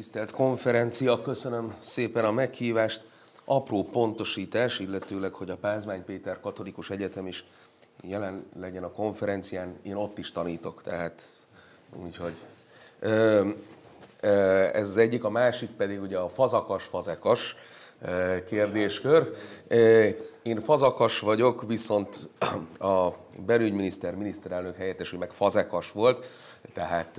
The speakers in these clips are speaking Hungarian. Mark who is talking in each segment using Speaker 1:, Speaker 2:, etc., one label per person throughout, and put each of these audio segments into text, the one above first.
Speaker 1: Tisztelt konferencia, köszönöm szépen a meghívást. Apró pontosítás, illetőleg, hogy a Pázmány Péter Katolikus Egyetem is jelen legyen a konferencián, én ott is tanítok, tehát úgyhogy ez az egyik, a másik pedig ugye a fazakas-fazekas, kérdéskör. Én fazakas vagyok, viszont a belügyminiszter, miniszterelnök helyettes, meg fazekas volt, tehát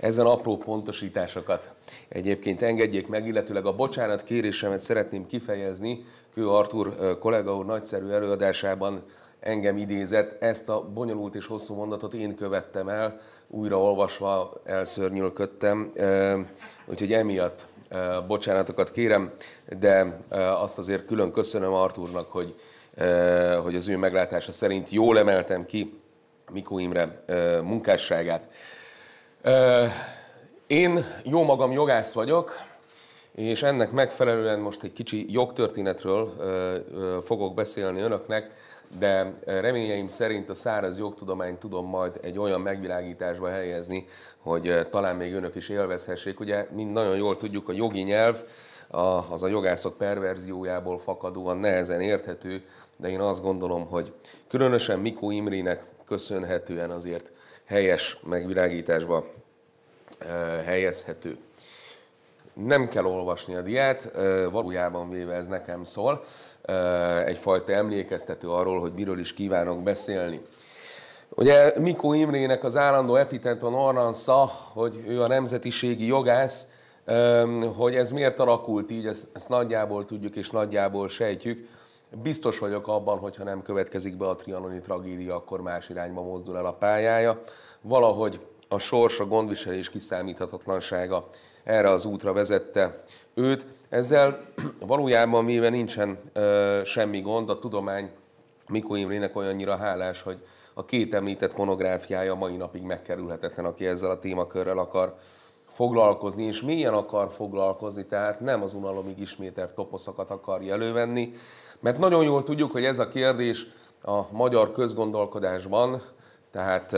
Speaker 1: ezen apró pontosításokat egyébként engedjék meg, illetőleg a bocsánat kérésemet szeretném kifejezni, Kő Artur kollega úr nagyszerű előadásában engem idézett, ezt a bonyolult és hosszú mondatot én követtem el, újra olvasva elszörnyülködtem, úgyhogy emiatt bocsánatokat kérem, de azt azért külön köszönöm Artúrnak, hogy, hogy az ő meglátása szerint jól emeltem ki Mikó Imre munkásságát. Én jó magam jogász vagyok, és ennek megfelelően most egy kicsi jogtörténetről fogok beszélni önöknek, de reményeim szerint a száraz jogtudomány tudom majd egy olyan megvilágításba helyezni, hogy talán még önök is élvezhessék. Ugye mind nagyon jól tudjuk, a jogi nyelv az a jogászok perverziójából fakadóan nehezen érthető, de én azt gondolom, hogy különösen Mikó Imrének köszönhetően azért helyes megvilágításba helyezhető nem kell olvasni a diát, valójában véve ez nekem szól, egyfajta emlékeztető arról, hogy miről is kívánok beszélni. Ugye Mikó Imrének az állandó efitetton ornansza, hogy ő a nemzetiségi jogász, hogy ez miért alakult így, ezt, ezt nagyjából tudjuk és nagyjából sejtjük. Biztos vagyok abban, hogyha nem következik be a trianoni tragédia, akkor más irányba mozdul el a pályája. Valahogy a sors, a gondviselés kiszámíthatatlansága erre az útra vezette őt. Ezzel valójában véve nincsen ö, semmi gond, a tudomány Mikó Imrének olyannyira hálás, hogy a két említett monográfiája mai napig megkerülhetetlen, aki ezzel a témakörrel akar foglalkozni, és milyen akar foglalkozni, tehát nem az unalomig ismételt toposzakat akar elővenni, mert nagyon jól tudjuk, hogy ez a kérdés a magyar közgondolkodásban tehát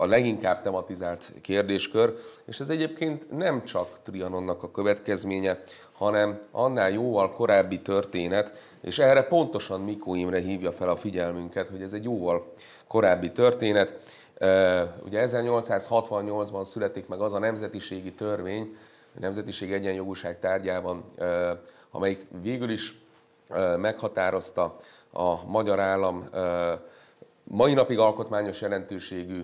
Speaker 1: a leginkább tematizált kérdéskör, és ez egyébként nem csak Trianonnak a következménye, hanem annál jóval korábbi történet, és erre pontosan Mikó Imre hívja fel a figyelmünket, hogy ez egy jóval korábbi történet. Ugye 1868-ban születik meg az a nemzetiségi törvény, a nemzetiség egyenjogúság tárgyában, amelyik végül is meghatározta a magyar állam mai napig alkotmányos jelentőségű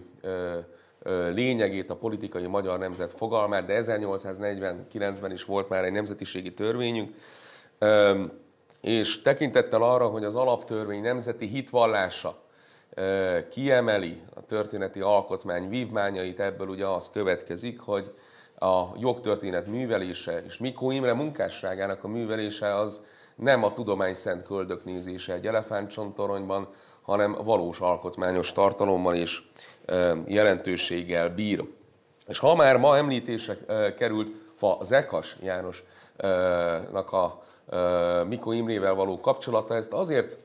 Speaker 1: lényegét, a politikai magyar nemzet fogalmát, de 1849-ben is volt már egy nemzetiségi törvényünk, és tekintettel arra, hogy az alaptörvény nemzeti hitvallása kiemeli a történeti alkotmány vívmányait, ebből ugye az következik, hogy a jogtörténet művelése és Mikó Imre munkásságának a művelése az nem a tudomány szent köldök nézése egy elefántcsontoronyban, hanem valós alkotmányos tartalommal és jelentőséggel bír. És ha már ma említések került fa Zekas Jánosnak a Mikó Imrével való kapcsolata, ezt azért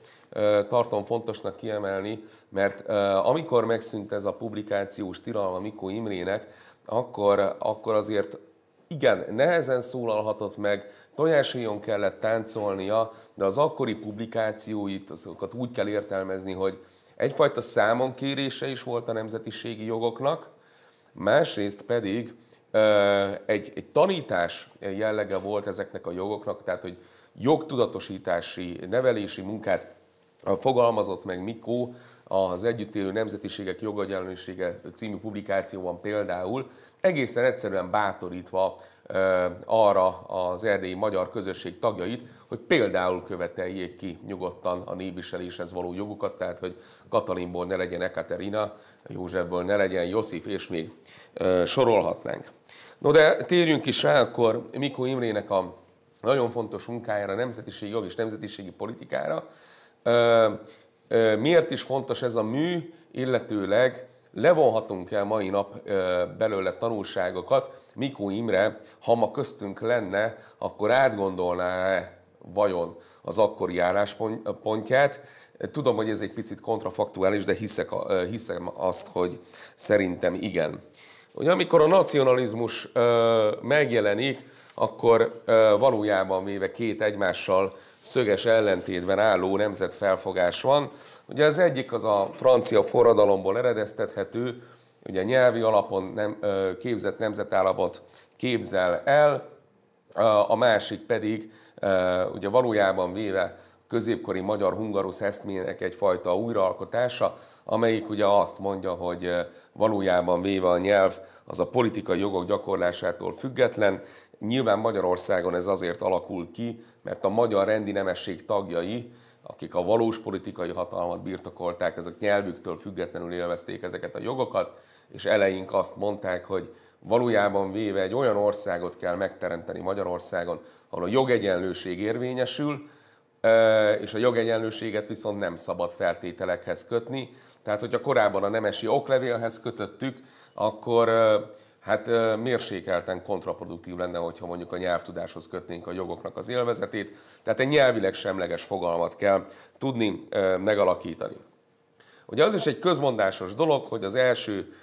Speaker 1: tartom fontosnak kiemelni, mert amikor megszűnt ez a publikációs tilalma Mikó Imrének, akkor, akkor azért igen, nehezen szólalhatott meg Tojásíjon kellett táncolnia, de az akkori publikációit, azokat úgy kell értelmezni, hogy egyfajta számon kérése is volt a nemzetiségi jogoknak, másrészt pedig egy, egy tanítás jellege volt ezeknek a jogoknak, tehát hogy jogtudatosítási, nevelési munkát fogalmazott meg Mikó az Együttélő nemzetiségek jogagyenlősége című publikációban például, egészen egyszerűen bátorítva arra az erdélyi magyar közösség tagjait, hogy például követeljék ki nyugodtan a népviseléshez való jogukat, tehát hogy Katalinból ne legyen Ekaterina, Józsefből ne legyen Josif, és még sorolhatnánk. No de térjünk is rá akkor Mikó Imrének a nagyon fontos munkájára, nemzetiségi jog és nemzetiségi politikára. Miért is fontos ez a mű, illetőleg levonhatunk el mai nap belőle tanulságokat. Mikó Imre, ha ma köztünk lenne, akkor átgondolná-e vajon az akkori álláspontját. Tudom, hogy ez egy picit kontrafaktuális, de hiszek, hiszem azt, hogy szerintem igen. Ugye amikor a nacionalizmus megjelenik, akkor valójában véve két egymással szöges ellentétben álló nemzetfelfogás van. Ugye az egyik az a francia forradalomból eredeztethető, ugye nyelvi alapon nem, képzett nemzetállamot képzel el, a másik pedig ugye valójában véve középkori magyar-hungarusz eszmének egyfajta újraalkotása, amelyik ugye azt mondja, hogy valójában véve a nyelv az a politikai jogok gyakorlásától független, Nyilván Magyarországon ez azért alakul ki, mert a magyar rendi nemesség tagjai, akik a valós politikai hatalmat birtokolták, ezek nyelvüktől függetlenül élvezték ezeket a jogokat, és eleink azt mondták, hogy valójában véve egy olyan országot kell megteremteni Magyarországon, ahol a jogegyenlőség érvényesül, és a jogegyenlőséget viszont nem szabad feltételekhez kötni. Tehát, hogyha korábban a nemesi oklevélhez kötöttük, akkor Hát mérsékelten kontraproduktív lenne, hogyha mondjuk a nyelvtudáshoz kötnénk a jogoknak az élvezetét, tehát egy nyelvileg semleges fogalmat kell tudni megalakítani. Ugye az is egy közmondásos dolog, hogy az első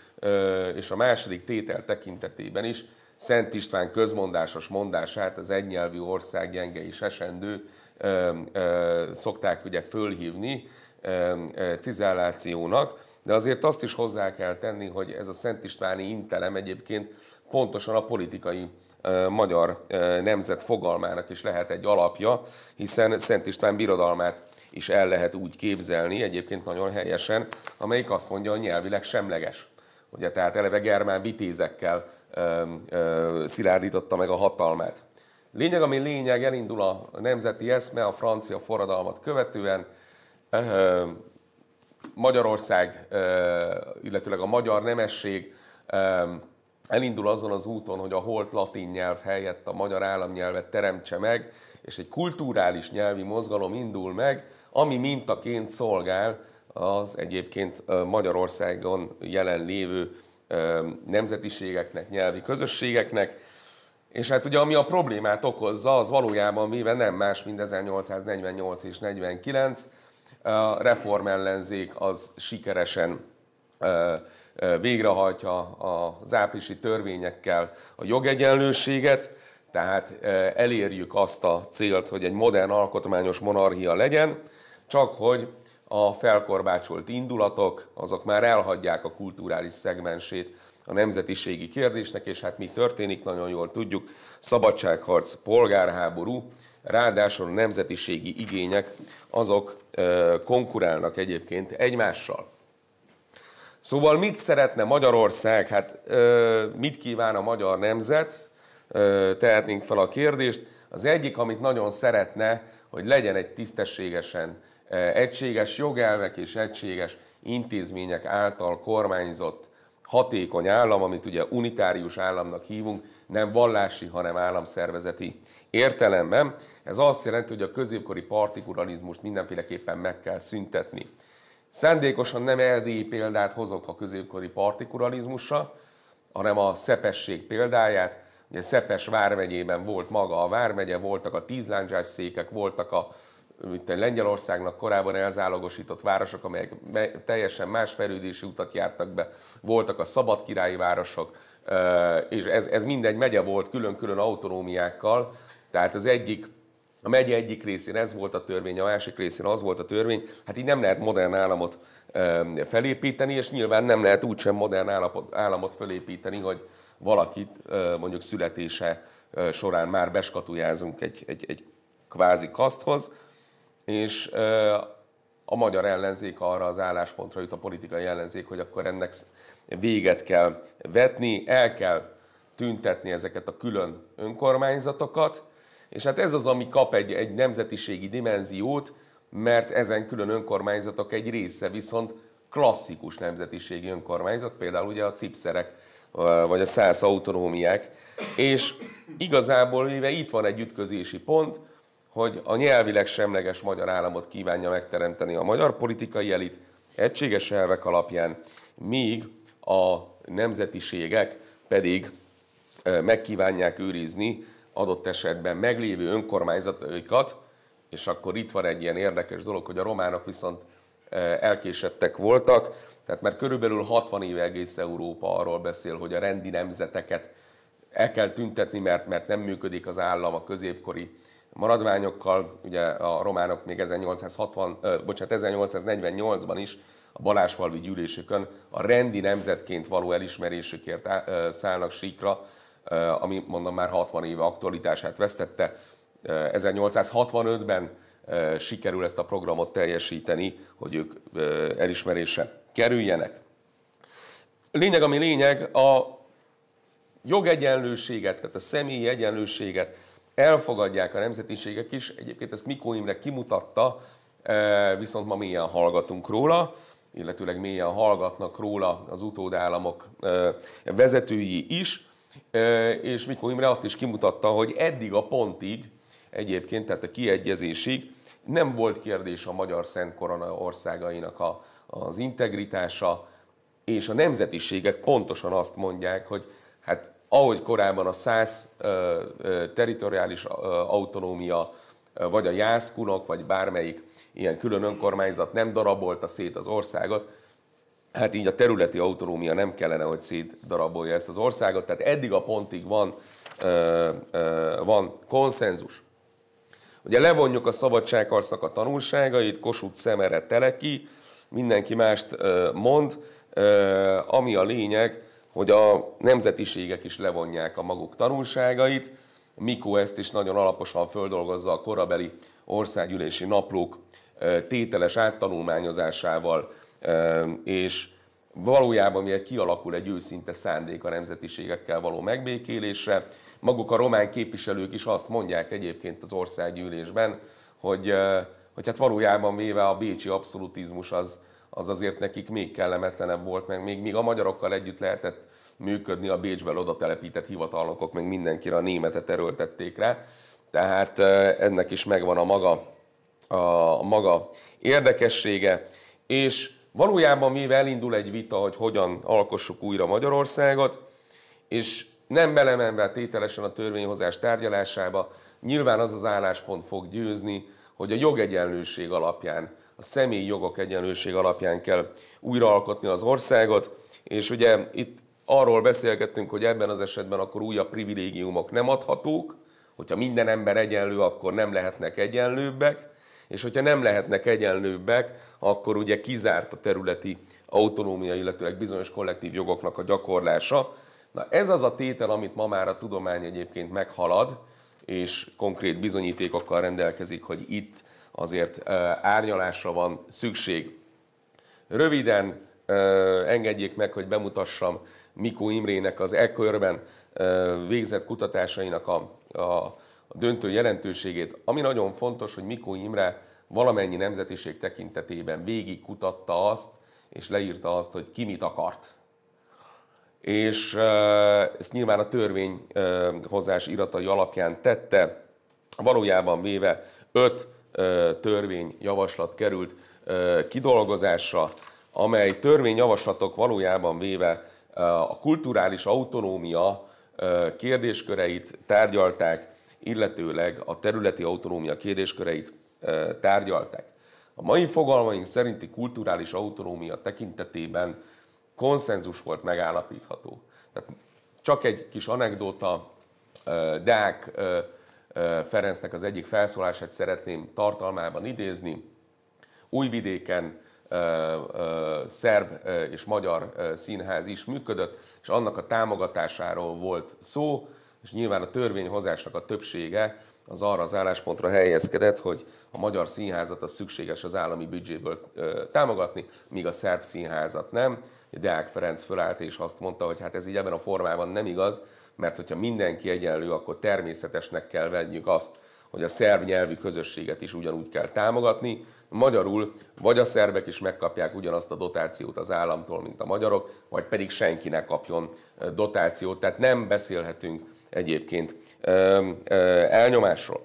Speaker 1: és a második tétel tekintetében is Szent István közmondásos mondását az egynyelvű ország gyenge és esendő szokták ugye fölhívni cizellációnak, de azért azt is hozzá kell tenni, hogy ez a Szent Istváni intelem egyébként pontosan a politikai magyar nemzet fogalmának is lehet egy alapja, hiszen Szent István birodalmát is el lehet úgy képzelni, egyébként nagyon helyesen, amelyik azt mondja, hogy nyelvileg semleges. Ugye tehát eleve germán vitézekkel ö, ö, szilárdította meg a hatalmát. Lényeg, ami lényeg, elindul a nemzeti eszme a francia forradalmat követően, ö, Magyarország, illetőleg a magyar nemesség elindul azon az úton, hogy a holt latin nyelv helyett a magyar államnyelvet teremtse meg, és egy kulturális nyelvi mozgalom indul meg, ami mintaként szolgál az egyébként Magyarországon jelen lévő nemzetiségeknek, nyelvi közösségeknek, és hát ugye ami a problémát okozza, az valójában véve nem más, mint 1848 és 49, a reformellenzék az sikeresen végrehajtja az áprilisi törvényekkel a jogegyenlőséget, tehát elérjük azt a célt, hogy egy modern alkotmányos monarchia legyen, csak hogy a felkorbácsolt indulatok, azok már elhagyják a kulturális szegmensét a nemzetiségi kérdésnek, és hát mi történik, nagyon jól tudjuk, szabadságharc, polgárháború, ráadásul nemzetiségi igények azok konkurálnak egyébként egymással. Szóval mit szeretne Magyarország? Hát mit kíván a magyar nemzet? Tehetnénk fel a kérdést. Az egyik, amit nagyon szeretne, hogy legyen egy tisztességesen egységes jogelvek és egységes intézmények által kormányzott hatékony állam, amit ugye unitárius államnak hívunk, nem vallási, hanem államszervezeti értelemben. Ez azt jelenti, hogy a középkori partikuranizmust mindenféleképpen meg kell szüntetni. Szándékosan nem erdélyi példát hozok a középkori partikuralizmusra, hanem a szepesség példáját. Ugye Szepes vármegyében volt maga a vármegye, voltak a tízláncsás székek, voltak a mint Lengyelországnak korábban elzálogosított városok, amelyek teljesen más fejlődési utat jártak be, voltak a királyi városok, és ez, ez mindegy megye volt külön-külön autonómiákkal, tehát az egyik a megye egyik részén ez volt a törvény, a másik részén az volt a törvény. Hát így nem lehet modern államot felépíteni, és nyilván nem lehet úgysem modern államot felépíteni, hogy valakit mondjuk születése során már beskatujázunk egy, egy, egy kvázi kaszthoz, és a magyar ellenzék arra az álláspontra jut, a politikai ellenzék, hogy akkor ennek véget kell vetni, el kell tüntetni ezeket a külön önkormányzatokat, és hát ez az, ami kap egy, egy nemzetiségi dimenziót, mert ezen külön önkormányzatok egy része viszont klasszikus nemzetiségi önkormányzat, például ugye a cipszerek, vagy a szász autonómiák. És igazából mivel itt van egy ütközési pont, hogy a nyelvileg semleges magyar államot kívánja megteremteni a magyar politikai elit egységes elvek alapján, míg a nemzetiségek pedig megkívánják őrizni adott esetben meglévő önkormányzataikat, és akkor itt van egy ilyen érdekes dolog, hogy a románok viszont e, elkésettek voltak, tehát mert körülbelül 60 éve egész Európa arról beszél, hogy a rendi nemzeteket el kell tüntetni, mert, mert nem működik az állam a középkori maradványokkal. Ugye a románok még 1860, ö, bocsánat, 1848-ban is a Balázsfalvi gyűlésükön a rendi nemzetként való elismerésükért szállnak síkra, ami mondom már 60 éve aktualitását vesztette. 1865-ben sikerül ezt a programot teljesíteni, hogy ők elismerése kerüljenek. Lényeg, ami lényeg, a jogegyenlőséget, tehát a személyi egyenlőséget elfogadják a nemzetiségek is. Egyébként ezt Mikó Imre kimutatta, viszont ma mélyen hallgatunk róla, illetőleg mélyen hallgatnak róla az utódállamok vezetői is és Mikó Imre azt is kimutatta, hogy eddig a pontig, egyébként, tehát a kiegyezésig nem volt kérdés a Magyar Szent Korona országainak a, az integritása, és a nemzetiségek pontosan azt mondják, hogy hát ahogy korábban a száz teritoriális autonómia, vagy a jászkunok, vagy bármelyik ilyen külön önkormányzat nem darabolta szét az országot, hát így a területi autonómia nem kellene, hogy szétdarabolja ezt az országot. Tehát eddig a pontig van, ö, ö, van konszenzus. Ugye levonjuk a szabadságharcnak a tanulságait, Kossuth szemere teleki, mindenki mást ö, mond, ö, ami a lényeg, hogy a nemzetiségek is levonják a maguk tanulságait. Mikó ezt is nagyon alaposan földolgozza a korabeli országgyűlési naplók tételes áttanulmányozásával és valójában miért kialakul egy őszinte szándék a nemzetiségekkel való megbékélésre, maguk a román képviselők is azt mondják egyébként az országgyűlésben, hogy, hogy hát valójában véve a bécsi abszolutizmus az, az azért nekik még kellemetlenebb volt, meg még, még a magyarokkal együtt lehetett működni, a bécsben oda telepített hivatalnokok meg mindenkire a németet erőltették rá. Tehát ennek is megvan a maga, a maga érdekessége, és Valójában mivel elindul egy vita, hogy hogyan alkossuk újra Magyarországot, és nem belemenve tételesen a törvényhozás tárgyalásába, nyilván az az álláspont fog győzni, hogy a jogegyenlőség alapján, a személyi jogok egyenlőség alapján kell újraalkotni az országot, és ugye itt arról beszélgettünk, hogy ebben az esetben akkor újabb privilégiumok nem adhatók, hogyha minden ember egyenlő, akkor nem lehetnek egyenlőbbek, és hogyha nem lehetnek egyenlőbbek, akkor ugye kizárt a területi autonómia, illetőleg bizonyos kollektív jogoknak a gyakorlása. Na ez az a tétel, amit ma már a tudomány egyébként meghalad, és konkrét bizonyítékokkal rendelkezik, hogy itt azért árnyalásra van szükség. Röviden engedjék meg, hogy bemutassam Mikó Imrének az e-körben végzett kutatásainak a, a döntő jelentőségét. Ami nagyon fontos, hogy Mikó Imre valamennyi nemzetiség tekintetében végig kutatta azt, és leírta azt, hogy ki mit akart. És ezt nyilván a törvényhozás iratai alapján tette, valójában véve öt törvényjavaslat került kidolgozásra, amely törvényjavaslatok valójában véve a kulturális autonómia kérdésköreit tárgyalták, illetőleg a területi autonómia kérdésköreit tárgyalták. A mai fogalmaink szerinti kulturális autonómia tekintetében konszenzus volt megállapítható. Tehát csak egy kis anekdóta, Deák Ferencnek az egyik felszólását szeretném tartalmában idézni. Újvidéken szerb és magyar színház is működött, és annak a támogatásáról volt szó, és nyilván a törvényhozásnak a többsége az arra az álláspontra helyezkedett, hogy a magyar színházat az szükséges az állami büdzséből támogatni, míg a szerb színházat nem. Deák Ferenc fölállt és azt mondta, hogy hát ez így ebben a formában nem igaz, mert hogyha mindenki egyenlő, akkor természetesnek kell vennünk azt, hogy a szerb nyelvű közösséget is ugyanúgy kell támogatni. Magyarul vagy a szerbek is megkapják ugyanazt a dotációt az államtól, mint a magyarok, vagy pedig senki ne kapjon dotációt. Tehát nem beszélhetünk egyébként elnyomásról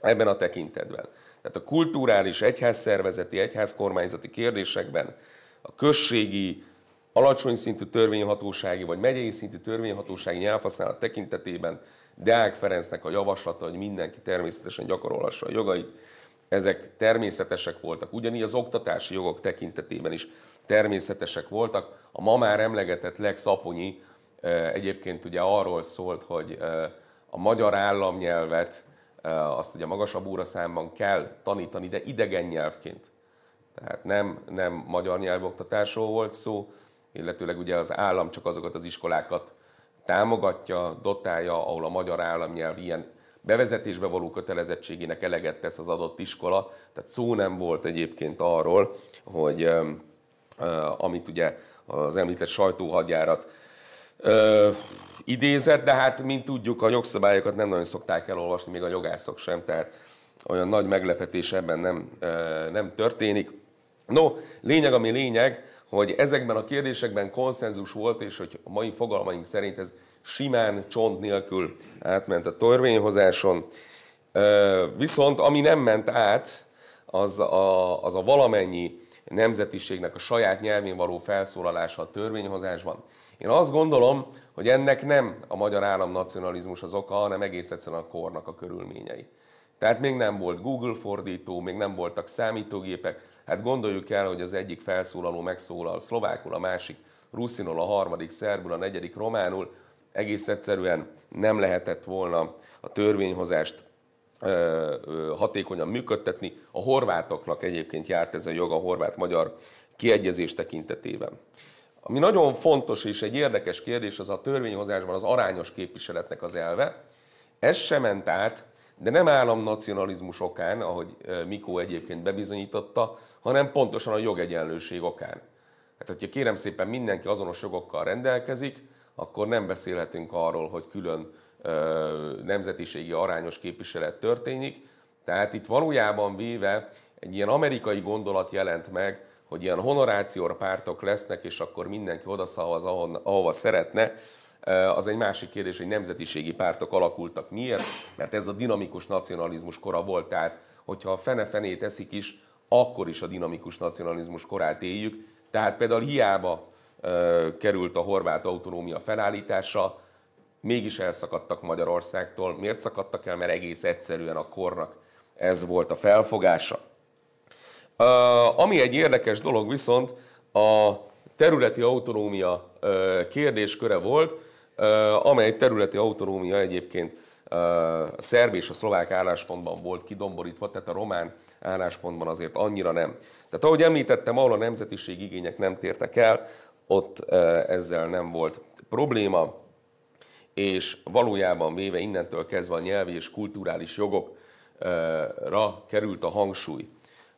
Speaker 1: ebben a tekintetben. Tehát a kulturális, egyházszervezeti, egyházkormányzati kérdésekben a községi, alacsony szintű törvényhatósági vagy megyei szintű törvényhatósági nyelvhasználat tekintetében Deák Ferencnek a javaslata, hogy mindenki természetesen gyakorolhassa a jogait, ezek természetesek voltak. Ugyanígy az oktatási jogok tekintetében is természetesek voltak. A ma már emlegetett Aponyi, egyébként ugye arról szólt, hogy a magyar államnyelvet azt ugye magasabb óraszámban kell tanítani, de idegen nyelvként. Tehát nem, nem magyar nyelvoktatásról volt szó, illetőleg ugye az állam csak azokat az iskolákat támogatja, dotálja, ahol a magyar államnyelv ilyen bevezetésbe való kötelezettségének eleget tesz az adott iskola. Tehát szó nem volt egyébként arról, hogy amit ugye az említett sajtóhagyjárat ö, idézet, de hát, mint tudjuk, a jogszabályokat nem nagyon szokták elolvasni, még a jogászok sem, tehát olyan nagy meglepetés ebben nem, ö, nem történik. No, lényeg, ami lényeg, hogy ezekben a kérdésekben konszenzus volt, és hogy a mai fogalmaink szerint ez simán csont nélkül átment a törvényhozáson. Viszont ami nem ment át, az a, az a valamennyi nemzetiségnek a saját nyelvén való felszólalása a törvényhozásban. Én azt gondolom, hogy ennek nem a magyar állam nacionalizmus az oka, hanem egész egyszerűen a kornak a körülményei. Tehát még nem volt Google fordító, még nem voltak számítógépek. Hát gondoljuk el, hogy az egyik felszólaló megszólal szlovákul, a másik ruszinul, a harmadik szerbül, a negyedik románul. Egész egyszerűen nem lehetett volna a törvényhozást hatékonyan működtetni. A horvátoknak egyébként járt ez a jog a horvát-magyar kiegyezés tekintetében. Ami nagyon fontos és egy érdekes kérdés, az a törvényhozásban az arányos képviseletnek az elve. Ez sem ment át, de nem államnacionalizmus okán, ahogy Mikó egyébként bebizonyította, hanem pontosan a jogegyenlőség okán. Hát, hogyha kérem szépen mindenki azonos jogokkal rendelkezik, akkor nem beszélhetünk arról, hogy külön nemzetiségi arányos képviselet történik. Tehát itt valójában véve egy ilyen amerikai gondolat jelent meg, hogy ilyen honorációr pártok lesznek, és akkor mindenki odaszavaz, ahova szeretne. Az egy másik kérdés, hogy nemzetiségi pártok alakultak. Miért? Mert ez a dinamikus nacionalizmus kora volt. Tehát, hogyha a fene-fenét eszik is, akkor is a dinamikus nacionalizmus korát éljük. Tehát például hiába került a horvát autonómia felállítása, mégis elszakadtak Magyarországtól. Miért szakadtak el? Mert egész egyszerűen a kornak ez volt a felfogása ami egy érdekes dolog viszont, a területi autonómia kérdésköre volt, amely területi autonómia egyébként a szerb és a szlovák álláspontban volt kidomborítva, tehát a román álláspontban azért annyira nem. Tehát ahogy említettem, ahol a nemzetiség igények nem tértek el, ott ezzel nem volt probléma, és valójában véve innentől kezdve a nyelvi és kulturális jogokra került a hangsúly.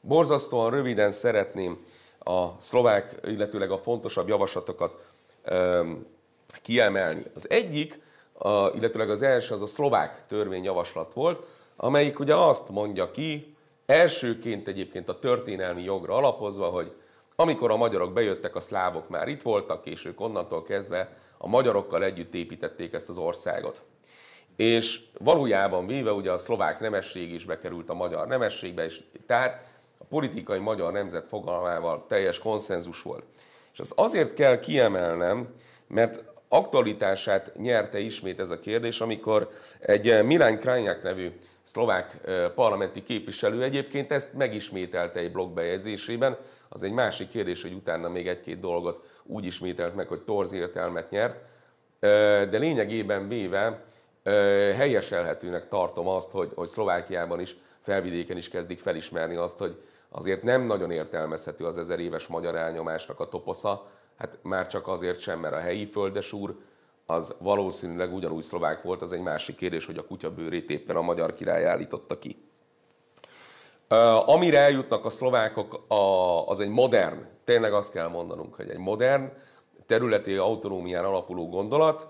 Speaker 1: Borzasztóan röviden szeretném a szlovák, illetőleg a fontosabb javaslatokat kiemelni. Az egyik, illetőleg az első, az a szlovák törvényjavaslat volt, amelyik ugye azt mondja ki, elsőként egyébként a történelmi jogra alapozva, hogy amikor a magyarok bejöttek, a szlávok már itt voltak, és ők onnantól kezdve a magyarokkal együtt építették ezt az országot. És valójában véve ugye a szlovák nemesség is bekerült a magyar nemességbe, és tehát a politikai magyar nemzet fogalmával teljes konszenzus volt. És azt azért kell kiemelnem, mert aktualitását nyerte ismét ez a kérdés, amikor egy eh, Milán Krajnyák nevű szlovák eh, parlamenti képviselő egyébként ezt megismételte egy blogbejegyzésében. Az egy másik kérdés, hogy utána még egy-két dolgot úgy ismételt meg, hogy torz értelmet nyert. Eh, de lényegében véve helyeselhetőnek tartom azt, hogy, hogy Szlovákiában is, felvidéken is kezdik felismerni azt, hogy azért nem nagyon értelmezhető az ezer éves magyar elnyomásnak a toposza, hát már csak azért sem, mert a helyi földesúr az valószínűleg ugyanúgy szlovák volt, az egy másik kérdés, hogy a kutya bőrét éppen a magyar király állította ki. Amire eljutnak a szlovákok, az egy modern, tényleg azt kell mondanunk, hogy egy modern, területi autonómián alapuló gondolat,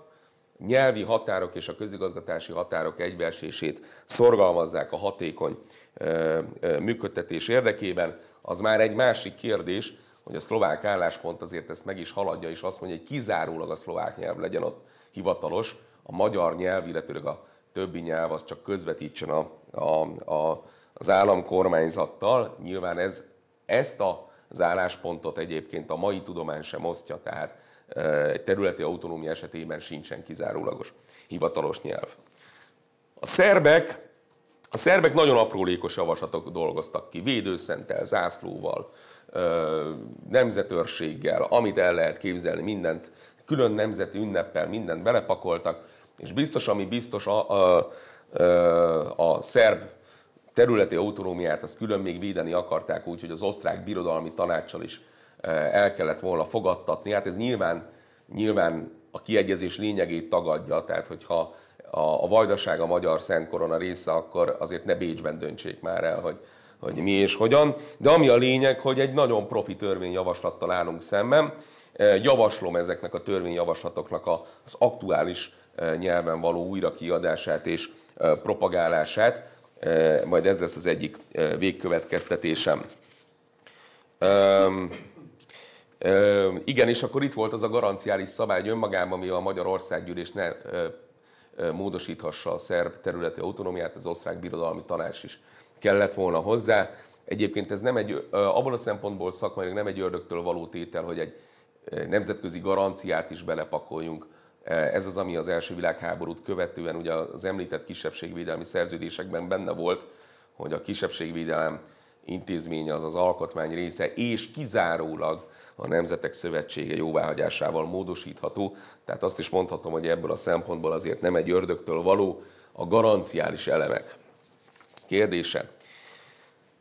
Speaker 1: nyelvi határok és a közigazgatási határok egybeesését szorgalmazzák a hatékony működtetés érdekében, az már egy másik kérdés, hogy a szlovák álláspont azért ezt meg is haladja, és azt mondja, hogy kizárólag a szlovák nyelv legyen ott hivatalos, a magyar nyelv, illetőleg a többi nyelv az csak közvetítsen a, a, a, az államkormányzattal. Nyilván ez, ezt a, az álláspontot egyébként a mai tudomány sem osztja, tehát egy területi autonómia esetében sincsen kizárólagos hivatalos nyelv. A szerbek a szerbek nagyon aprólékos javaslatok dolgoztak ki, védőszentel, zászlóval, nemzetőrséggel, amit el lehet képzelni, mindent, külön nemzeti ünneppel mindent belepakoltak, és biztos, ami biztos a, a, a, a szerb területi autonómiát, azt külön még védeni akarták úgyhogy az osztrák birodalmi tanácssal is el kellett volna fogadtatni. Hát ez nyilván, nyilván a kiegyezés lényegét tagadja, tehát hogyha a, a vajdaság a magyar Szent Korona része, akkor azért ne Bécsben döntsék már el, hogy, hogy mi és hogyan. De ami a lényeg, hogy egy nagyon profi törvényjavaslattal állunk szemben. E, javaslom ezeknek a törvényjavaslatoknak az aktuális e, nyelven való újrakiadását és e, propagálását. Majd ez lesz az egyik végkövetkeztetésem. Ehm, ehm, igen, és akkor itt volt az a garanciális szabály önmagában, ami a Magyar Országgyűlés ne módosíthassa a szerb területi autonómiát, az osztrák birodalmi tanács is kellett volna hozzá. Egyébként ez nem egy, abban a szempontból szakmai nem egy ördögtől való tétel, hogy egy nemzetközi garanciát is belepakoljunk. Ez az, ami az első világháborút követően ugye az említett kisebbségvédelmi szerződésekben benne volt, hogy a kisebbségvédelem intézménye az az alkotmány része, és kizárólag a Nemzetek Szövetsége jóváhagyásával módosítható. Tehát azt is mondhatom, hogy ebből a szempontból azért nem egy ördögtől való a garanciális elemek. Kérdése.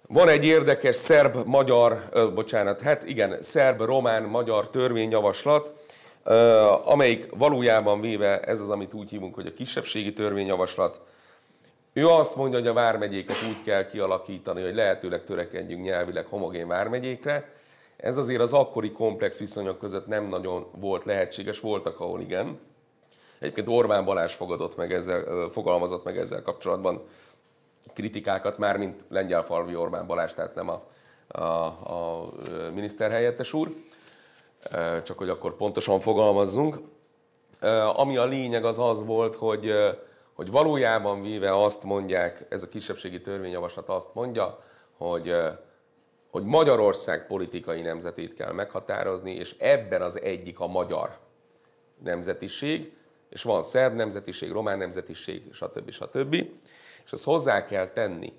Speaker 1: Van egy érdekes szerb-magyar, bocsánat, hát igen, szerb-román-magyar törvényjavaslat, amelyik valójában véve, ez az, amit úgy hívunk, hogy a kisebbségi törvényjavaslat, ő azt mondja, hogy a vármegyéket úgy kell kialakítani, hogy lehetőleg törekedjünk nyelvileg homogén vármegyékre. Ez azért az akkori komplex viszonyok között nem nagyon volt lehetséges, voltak, ahol igen. Egyébként Orbán Balázs fogadott meg ezzel, fogalmazott meg ezzel kapcsolatban kritikákat, már mint falvi Orbán Balázs, tehát nem a, a, a miniszterhelyettes úr, csak hogy akkor pontosan fogalmazzunk. Ami a lényeg az az volt, hogy hogy valójában véve azt mondják, ez a kisebbségi törvényjavaslat azt mondja, hogy, hogy Magyarország politikai nemzetét kell meghatározni, és ebben az egyik a magyar nemzetiség, és van szerb nemzetiség, román nemzetiség, stb. stb. És ezt hozzá kell tenni,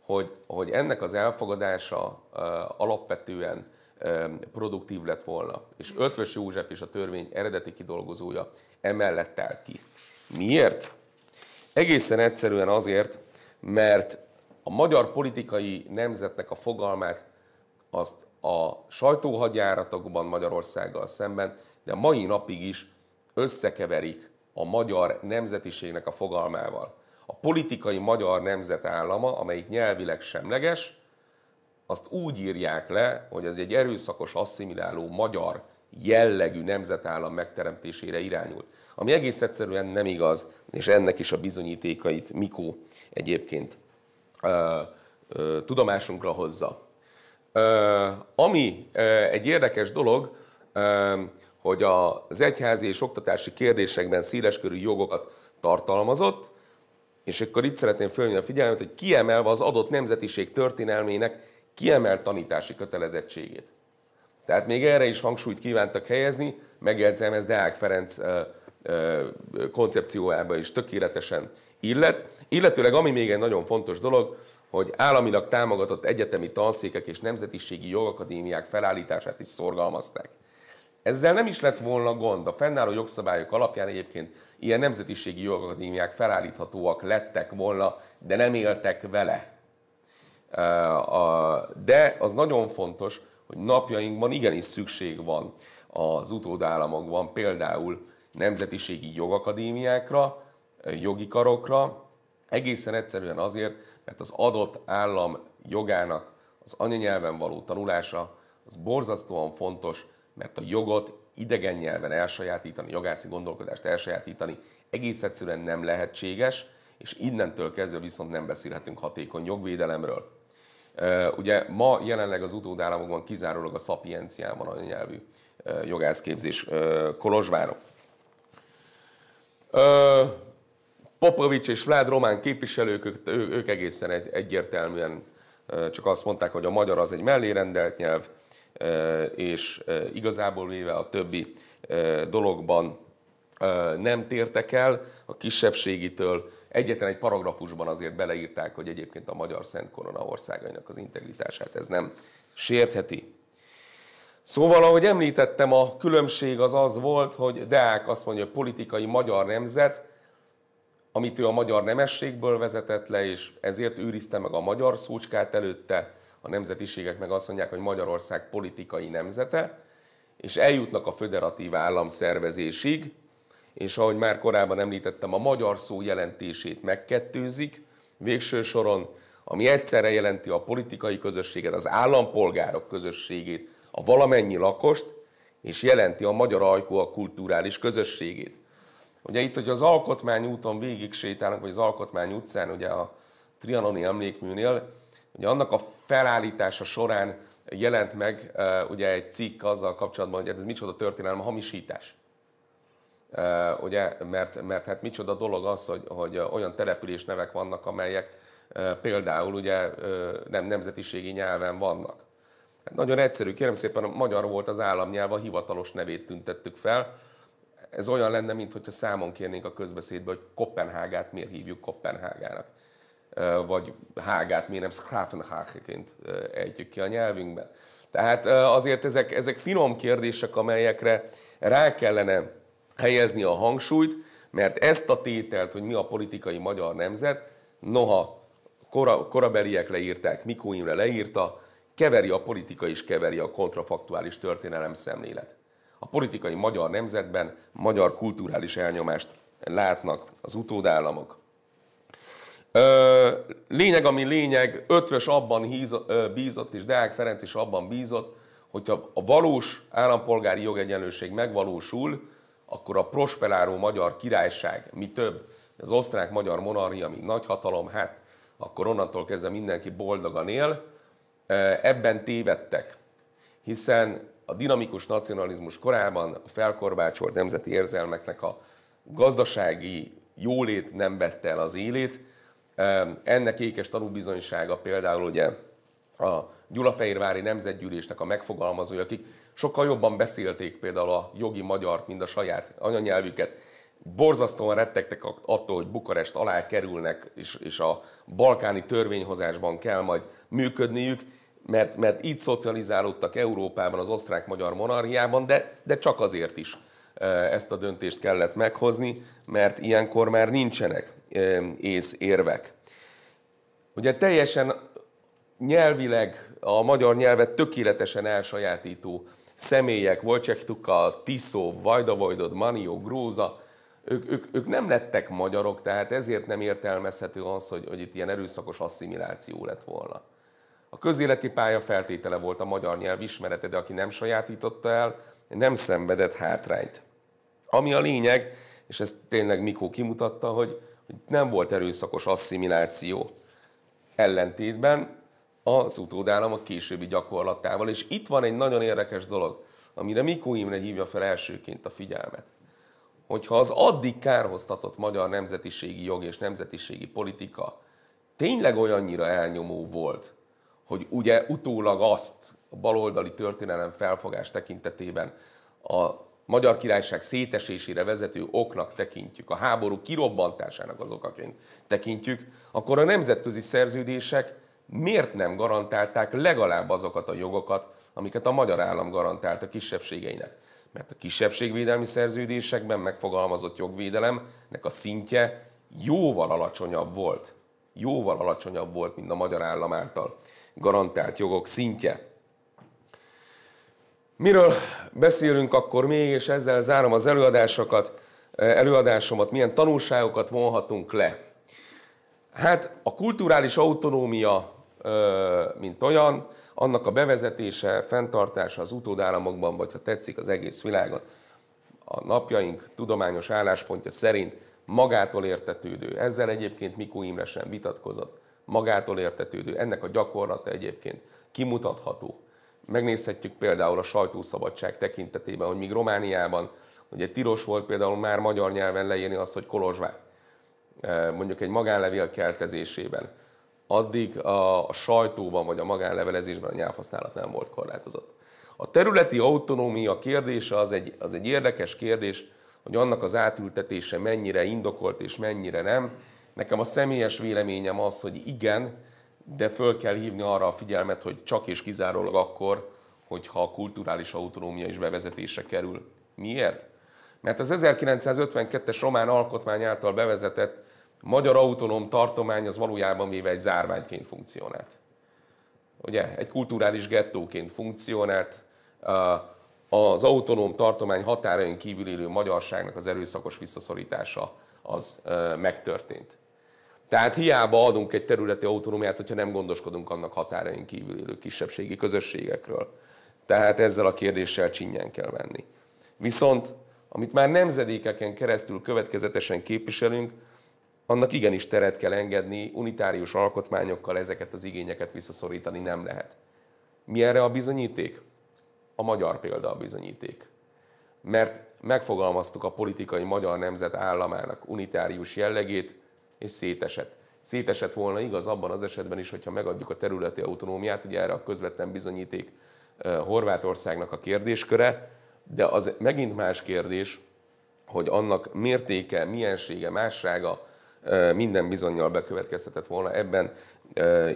Speaker 1: hogy, hogy ennek az elfogadása uh, alapvetően um, produktív lett volna. És Ötvös József is a törvény eredeti kidolgozója emellett állt ki. Miért? Egészen egyszerűen azért, mert a magyar politikai nemzetnek a fogalmát azt a sajtóhagyjáratokban Magyarországgal szemben, de a mai napig is összekeverik a magyar nemzetiségnek a fogalmával. A politikai magyar nemzetállama, amelyik nyelvileg semleges, azt úgy írják le, hogy ez egy erőszakos, asszimiláló magyar jellegű nemzetállam megteremtésére irányul. Ami egész egyszerűen nem igaz, és ennek is a bizonyítékait Mikó egyébként ö, ö, tudomásunkra hozza. Ö, ami ö, egy érdekes dolog, ö, hogy az egyházi és oktatási kérdésekben széleskörű jogokat tartalmazott, és akkor itt szeretném fölni a figyelmet, hogy kiemelve az adott nemzetiség történelmének kiemelt tanítási kötelezettségét. Tehát még erre is hangsúlyt kívántak helyezni, megjegyzem, ez Deák Ferenc koncepcióába is tökéletesen illet. Illetőleg ami még egy nagyon fontos dolog, hogy államilag támogatott egyetemi tanszékek és nemzetiségi jogakadémiák felállítását is szorgalmazták. Ezzel nem is lett volna gond. A fennálló jogszabályok alapján egyébként ilyen nemzetiségi jogakadémiák felállíthatóak lettek volna, de nem éltek vele. De az nagyon fontos, hogy napjainkban igenis szükség van az utódállamokban például nemzetiségi jogakadémiákra, eh, jogi karokra, egészen egyszerűen azért, mert az adott állam jogának az anyanyelven való tanulása az borzasztóan fontos, mert a jogot idegen nyelven elsajátítani, jogászi gondolkodást elsajátítani egész egyszerűen nem lehetséges, és innentől kezdve viszont nem beszélhetünk hatékony jogvédelemről. Eh, ugye ma jelenleg az utódállamokban kizárólag a szapienciában a anyanyelvű eh, jogászképzés Kolozsváron. Popovics és Vlád román képviselők, ők, ők egészen egy, egyértelműen csak azt mondták, hogy a magyar az egy mellérendelt nyelv, és igazából véve a többi dologban nem tértek el a kisebbségitől. Egyetlen egy paragrafusban azért beleírták, hogy egyébként a magyar Szent Korona országainak az integritását ez nem sértheti. Szóval, ahogy említettem, a különbség az az volt, hogy Deák azt mondja, hogy politikai magyar nemzet, amit ő a magyar nemességből vezetett le, és ezért őrizte meg a magyar szócskát előtte, a nemzetiségek meg azt mondják, hogy Magyarország politikai nemzete, és eljutnak a föderatív államszervezésig, és ahogy már korábban említettem, a magyar szó jelentését megkettőzik végső soron, ami egyszerre jelenti a politikai közösséget, az állampolgárok közösségét, a valamennyi lakost, és jelenti a magyar a kulturális közösségét. Ugye itt, hogy az Alkotmány úton végig sétálunk, vagy az Alkotmány utcán, ugye a Trianoni emlékműnél, ugye annak a felállítása során jelent meg e, ugye egy cikk azzal kapcsolatban, hogy hát ez micsoda történelem, a hamisítás. E, ugye, mert, mert hát micsoda dolog az, hogy, hogy olyan település nevek vannak, amelyek e, például ugye nem nemzetiségi nyelven vannak. Hát nagyon egyszerű, kérem szépen, a magyar volt az államnyelv, a hivatalos nevét tüntettük fel. Ez olyan lenne, mintha számon kérnénk a közbeszédbe, hogy Kopenhágát miért hívjuk Kopenhágának, vagy Hágát miért nem Schaffenhageként ejtjük ki a nyelvünkben. Tehát azért ezek, ezek finom kérdések, amelyekre rá kellene helyezni a hangsúlyt, mert ezt a tételt, hogy mi a politikai magyar nemzet, noha kora, korabeliek leírták, Mikó Imre leírta, keveri a politika és keveri a kontrafaktuális történelem szemlélet. A politikai magyar nemzetben magyar kulturális elnyomást látnak az utódállamok. Ö, lényeg, ami lényeg, ötvös abban híz, ö, bízott, és Deák Ferenc is abban bízott, hogyha a valós állampolgári jogegyenlőség megvalósul, akkor a prosperáló magyar királyság, mi több, az osztrák-magyar monarchia, mint nagyhatalom, hát akkor onnantól kezdve mindenki boldogan él, Ebben tévedtek, hiszen a dinamikus nacionalizmus korában a felkorbácsolt nemzeti érzelmeknek a gazdasági jólét nem vette el az élét. Ennek ékes tanúbizonysága például ugye a Gyulafehérvári Nemzetgyűlésnek a megfogalmazói, akik sokkal jobban beszélték például a jogi magyart, mint a saját anyanyelvüket, borzasztóan rettegtek attól, hogy Bukarest alá kerülnek, és, és a balkáni törvényhozásban kell majd működniük, mert, mert így szocializálódtak Európában, az osztrák-magyar monarchiában, de, de csak azért is ezt a döntést kellett meghozni, mert ilyenkor már nincsenek ész érvek. Ugye teljesen nyelvileg a magyar nyelvet tökéletesen elsajátító személyek, Volcsektuka, Tiszó, Vajdod, Manió, Gróza, ők, ők, ők nem lettek magyarok, tehát ezért nem értelmezhető az, hogy, hogy itt ilyen erőszakos asszimiláció lett volna. A közéleti pálya feltétele volt a magyar nyelv ismerete, de aki nem sajátította el, nem szenvedett hátrányt. Ami a lényeg, és ezt tényleg Mikó kimutatta, hogy, hogy nem volt erőszakos asszimiláció ellentétben az utódállam a későbbi gyakorlatával. És itt van egy nagyon érdekes dolog, amire Mikó Imre hívja fel elsőként a figyelmet. Hogyha az addig kárhoztatott magyar nemzetiségi jog és nemzetiségi politika tényleg olyannyira elnyomó volt, hogy ugye utólag azt a baloldali történelem felfogás tekintetében a magyar királyság szétesésére vezető oknak tekintjük, a háború kirobbantásának az okaként tekintjük, akkor a nemzetközi szerződések miért nem garantálták legalább azokat a jogokat, amiket a magyar állam garantált a kisebbségeinek? Mert a kisebbségvédelmi szerződésekben megfogalmazott jogvédelemnek a szintje jóval alacsonyabb volt. Jóval alacsonyabb volt, mint a magyar állam által garantált jogok szintje. Miről beszélünk akkor még, és ezzel zárom az előadásokat, eh, előadásomat, milyen tanulságokat vonhatunk le. Hát a kulturális autonómia, eh, mint olyan, annak a bevezetése, fenntartása az utódállamokban, vagy ha tetszik az egész világon, a napjaink tudományos álláspontja szerint magától értetődő. Ezzel egyébként Mikó Imre sem vitatkozott magától értetődő. Ennek a gyakorlata egyébként kimutatható. Megnézhetjük például a sajtószabadság tekintetében, hogy míg Romániában ugye tilos volt például már magyar nyelven leírni azt, hogy Kolozsvá, eh, mondjuk egy magánlevél keltezésében, addig a sajtóban vagy a magánlevelezésben a nyelvhasználat nem volt korlátozott. A területi autonómia kérdése az egy, az egy érdekes kérdés, hogy annak az átültetése mennyire indokolt és mennyire nem. Nekem a személyes véleményem az, hogy igen, de föl kell hívni arra a figyelmet, hogy csak és kizárólag akkor, hogyha a kulturális autonómia is bevezetése kerül. Miért? Mert az 1952-es román alkotmány által bevezetett magyar autonóm tartomány az valójában véve egy zárványként funkcionált. Ugye, egy kulturális gettóként funkcionált, az autonóm tartomány határain kívül élő magyarságnak az erőszakos visszaszorítása az megtörtént. Tehát hiába adunk egy területi autonómiát, hogyha nem gondoskodunk annak határain kívül élő kisebbségi közösségekről. Tehát ezzel a kérdéssel csinyen kell venni. Viszont, amit már nemzedékeken keresztül következetesen képviselünk, annak igenis teret kell engedni, unitárius alkotmányokkal ezeket az igényeket visszaszorítani nem lehet. Mi erre a bizonyíték? A magyar példa a bizonyíték. Mert megfogalmaztuk a politikai magyar nemzet államának unitárius jellegét, és szétesett. Szétesett volna igaz abban az esetben is, hogyha megadjuk a területi autonómiát, ugye erre a közvetlen bizonyíték Horvátországnak a kérdésköre, de az megint más kérdés, hogy annak mértéke, miensége, mássága minden bizonyal bekövetkeztetett volna. Ebben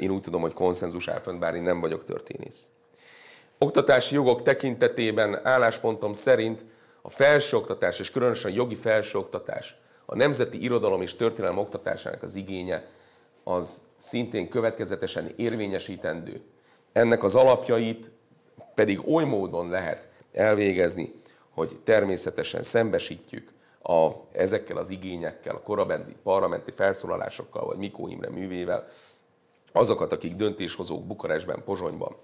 Speaker 1: én úgy tudom, hogy konszenzus áll fönt, bár én nem vagyok történész. Oktatási jogok tekintetében álláspontom szerint a felsőoktatás, és különösen jogi felsőoktatás a nemzeti irodalom és történelem oktatásának az igénye az szintén következetesen érvényesítendő. Ennek az alapjait pedig oly módon lehet elvégezni, hogy természetesen szembesítjük a, ezekkel az igényekkel, a korabendi parlamenti felszólalásokkal, vagy Mikó Imre művével, azokat, akik döntéshozók Bukarestben, Pozsonyban,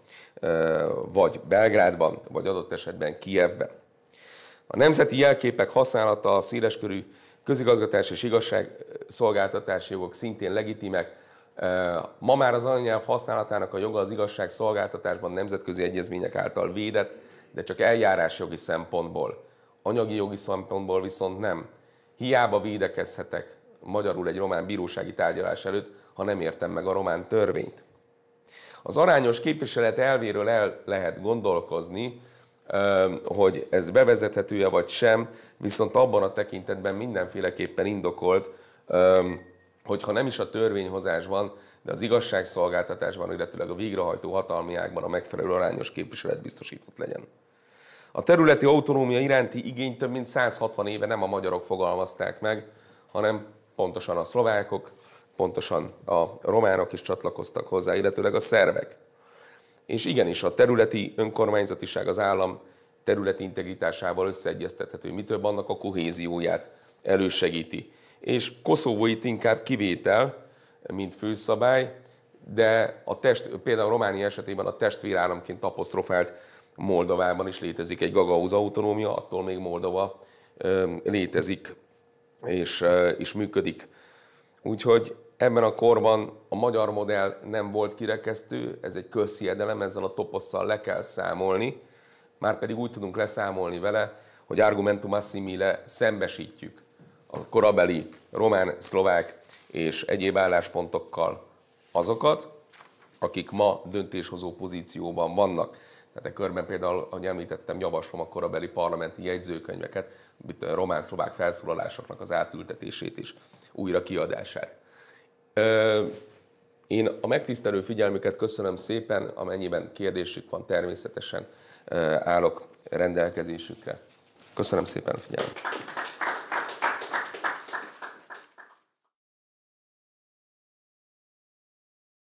Speaker 1: vagy Belgrádban, vagy adott esetben Kijevben. A nemzeti jelképek használata a széleskörű Közigazgatás és igazságszolgáltatási jogok szintén legitimek. Ma már az anyanyelv használatának a joga az igazságszolgáltatásban nemzetközi egyezmények által védett, de csak eljárásjogi szempontból. Anyagi jogi szempontból viszont nem. Hiába védekezhetek magyarul egy román bírósági tárgyalás előtt, ha nem értem meg a román törvényt. Az arányos képviselet elvéről el lehet gondolkozni, hogy ez bevezethető-e vagy sem, viszont abban a tekintetben mindenféleképpen indokolt, hogyha nem is a törvényhozásban, de az igazságszolgáltatásban, illetőleg a végrehajtó hatalmiákban a megfelelő arányos képviselet biztosított legyen. A területi autonómia iránti igény több mint 160 éve nem a magyarok fogalmazták meg, hanem pontosan a szlovákok, pontosan a románok is csatlakoztak hozzá, illetőleg a szervek és igenis a területi önkormányzatiság az állam területi integritásával összeegyeztethető, mi több annak a kohézióját elősegíti. És Koszovó itt inkább kivétel, mint főszabály, de a test, például a Románia esetében a testvérállamként apostrofált Moldovában is létezik egy gagauz autonómia, attól még Moldova létezik és, és működik. Úgyhogy Ebben a korban a magyar modell nem volt kirekesztő, ez egy közhiedelem, ezzel a toposszal le kell számolni, már pedig úgy tudunk leszámolni vele, hogy argumentum assimile szembesítjük a korabeli román, szlovák és egyéb álláspontokkal azokat, akik ma döntéshozó pozícióban vannak. Tehát a e körben például, ahogy említettem, javaslom a korabeli parlamenti jegyzőkönyveket, román-szlovák felszólalásoknak az átültetését és újra kiadását. Én a megtisztelő figyelmüket köszönöm szépen, amennyiben kérdésük van természetesen állok rendelkezésükre. Köszönöm szépen a figyelmet!